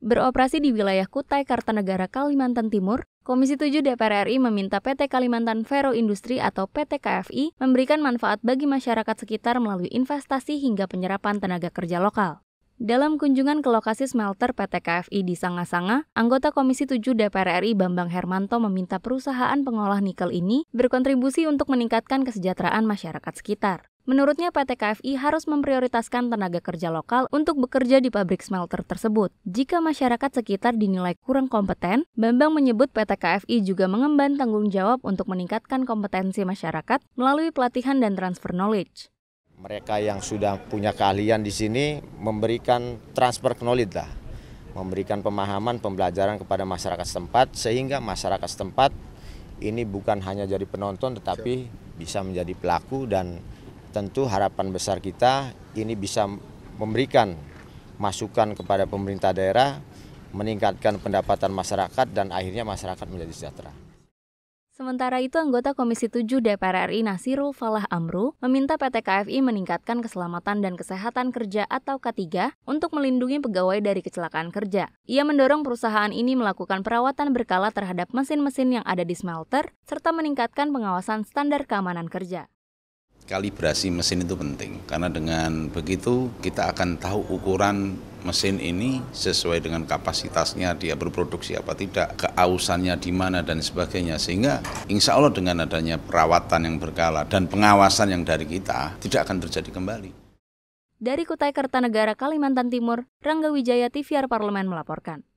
Beroperasi di wilayah Kutai Kartanegara, Kalimantan Timur, Komisi 7 DPR RI meminta PT Kalimantan Ferro Industri atau PT KFI memberikan manfaat bagi masyarakat sekitar melalui investasi hingga penyerapan tenaga kerja lokal. Dalam kunjungan ke lokasi smelter PT KFI di Sanga-Sanga, anggota Komisi 7 DPR RI Bambang Hermanto meminta perusahaan pengolah nikel ini berkontribusi untuk meningkatkan kesejahteraan masyarakat sekitar. Menurutnya PT KFI harus memprioritaskan tenaga kerja lokal untuk bekerja di pabrik smelter tersebut. Jika masyarakat sekitar dinilai kurang kompeten, Bambang menyebut PT KFI juga mengemban tanggung jawab untuk meningkatkan kompetensi masyarakat melalui pelatihan dan transfer knowledge mereka yang sudah punya keahlian di sini memberikan transfer knowledge lah, memberikan pemahaman pembelajaran kepada masyarakat setempat sehingga masyarakat setempat ini bukan hanya jadi penonton tetapi bisa menjadi pelaku dan tentu harapan besar kita ini bisa memberikan masukan kepada pemerintah daerah, meningkatkan pendapatan masyarakat dan akhirnya masyarakat menjadi sejahtera. Sementara itu, anggota Komisi 7 DPR RI Nasirul Falah Amru meminta PT KFI meningkatkan keselamatan dan kesehatan kerja atau K3 untuk melindungi pegawai dari kecelakaan kerja. Ia mendorong perusahaan ini melakukan perawatan berkala terhadap mesin-mesin yang ada di smelter, serta meningkatkan pengawasan standar keamanan kerja. Kalibrasi mesin itu penting karena dengan begitu kita akan tahu ukuran mesin ini sesuai dengan kapasitasnya dia berproduksi apa tidak, keausannya di mana dan sebagainya sehingga insya Allah dengan adanya perawatan yang berkala dan pengawasan yang dari kita tidak akan terjadi kembali. Dari Kutai Kartanegara, Kalimantan Timur, Rangga Wijaya TVR Parlemen melaporkan.